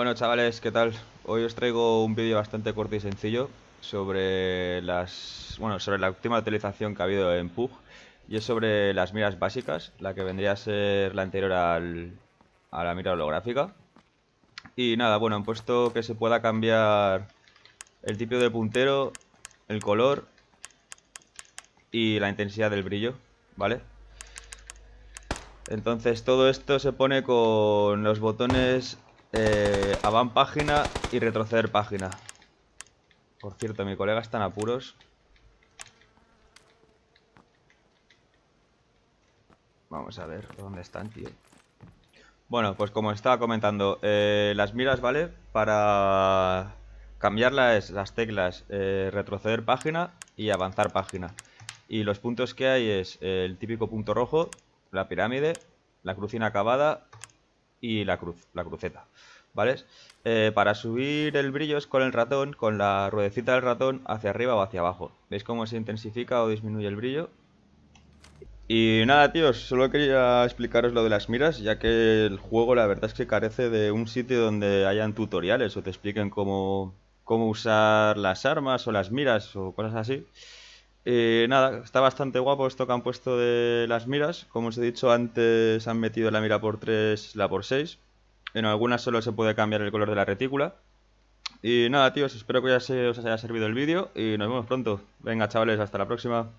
Bueno chavales, ¿qué tal? Hoy os traigo un vídeo bastante corto y sencillo sobre las bueno sobre la última utilización que ha habido en PUG y es sobre las miras básicas, la que vendría a ser la anterior al, a la mira holográfica. Y nada, bueno, han puesto que se pueda cambiar el tipo de puntero, el color y la intensidad del brillo, ¿vale? Entonces todo esto se pone con los botones eh, página y retroceder página. Por cierto, mi colega está en apuros. Vamos a ver dónde están, tío. Bueno, pues como estaba comentando, eh, las miras, ¿vale? Para cambiarlas, las, teclas, eh, retroceder página y avanzar página. Y los puntos que hay es eh, el típico punto rojo, la pirámide, la crucina acabada y la, cruz, la cruceta. ¿Vale? Eh, para subir el brillo es con el ratón, con la ruedecita del ratón hacia arriba o hacia abajo. ¿Veis cómo se intensifica o disminuye el brillo? Y nada, tíos, solo quería explicaros lo de las miras, ya que el juego la verdad es que carece de un sitio donde hayan tutoriales o te expliquen cómo, cómo usar las armas o las miras o cosas así. Eh, nada, está bastante guapo esto que han puesto de las miras. Como os he dicho antes, han metido la mira por 3, la por 6. En algunas solo se puede cambiar el color de la retícula. Y nada, tíos, espero que ya os haya servido el vídeo y nos vemos pronto. Venga, chavales, hasta la próxima.